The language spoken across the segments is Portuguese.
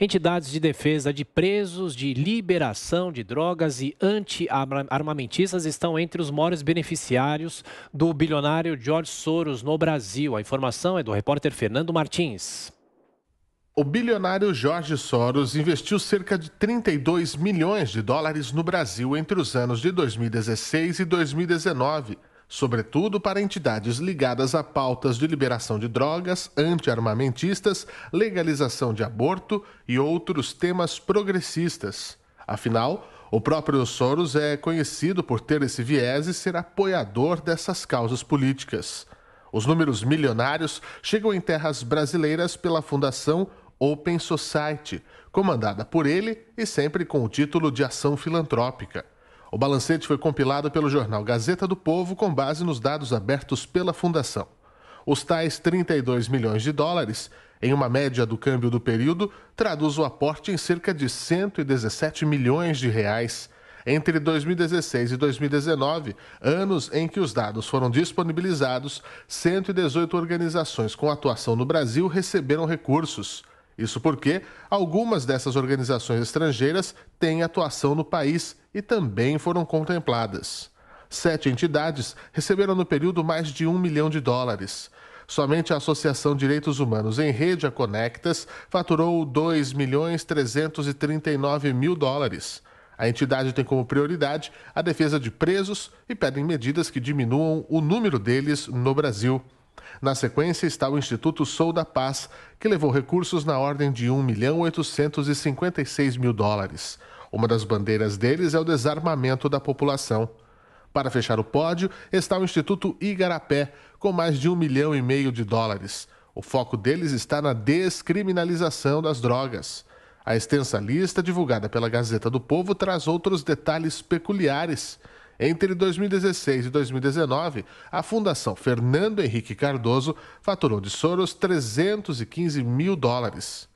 Entidades de defesa de presos, de liberação de drogas e anti-armamentistas estão entre os maiores beneficiários do bilionário George Soros no Brasil. A informação é do repórter Fernando Martins. O bilionário Jorge Soros investiu cerca de 32 milhões de dólares no Brasil entre os anos de 2016 e 2019 sobretudo para entidades ligadas a pautas de liberação de drogas, antiarmamentistas, legalização de aborto e outros temas progressistas. Afinal, o próprio Soros é conhecido por ter esse viés e ser apoiador dessas causas políticas. Os números milionários chegam em terras brasileiras pela Fundação Open Society, comandada por ele e sempre com o título de ação filantrópica. O balancete foi compilado pelo jornal Gazeta do Povo com base nos dados abertos pela Fundação. Os tais 32 milhões de dólares, em uma média do câmbio do período, traduz o aporte em cerca de 117 milhões de reais. Entre 2016 e 2019, anos em que os dados foram disponibilizados, 118 organizações com atuação no Brasil receberam recursos. Isso porque algumas dessas organizações estrangeiras têm atuação no país e também foram contempladas. Sete entidades receberam no período mais de um milhão de dólares. Somente a Associação Direitos Humanos em Rede, a Conectas, faturou 2 milhões 339 mil dólares. A entidade tem como prioridade a defesa de presos e pedem medidas que diminuam o número deles no Brasil. Na sequência está o Instituto Sou da Paz, que levou recursos na ordem de 1 milhão 856 mil dólares. Uma das bandeiras deles é o desarmamento da população. Para fechar o pódio está o Instituto Igarapé, com mais de um milhão e meio de dólares. O foco deles está na descriminalização das drogas. A extensa lista divulgada pela Gazeta do Povo traz outros detalhes peculiares. Entre 2016 e 2019, a Fundação Fernando Henrique Cardoso faturou de Soros 315 mil dólares.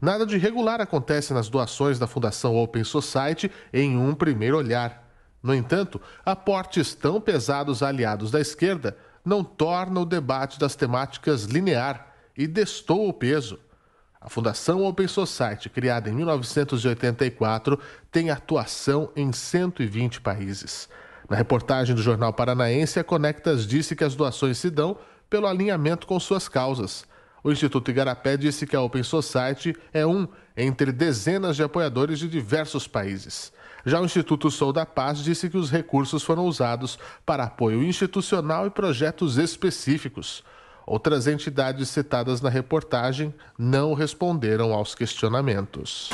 Nada de regular acontece nas doações da Fundação Open Society em um primeiro olhar. No entanto, aportes tão pesados a aliados da esquerda não torna o debate das temáticas linear e destou o peso. A Fundação Open Society, criada em 1984, tem atuação em 120 países. Na reportagem do jornal Paranaense, a Conectas disse que as doações se dão pelo alinhamento com suas causas. O Instituto Igarapé disse que a Open Society é um entre dezenas de apoiadores de diversos países. Já o Instituto Sou da Paz disse que os recursos foram usados para apoio institucional e projetos específicos. Outras entidades citadas na reportagem não responderam aos questionamentos.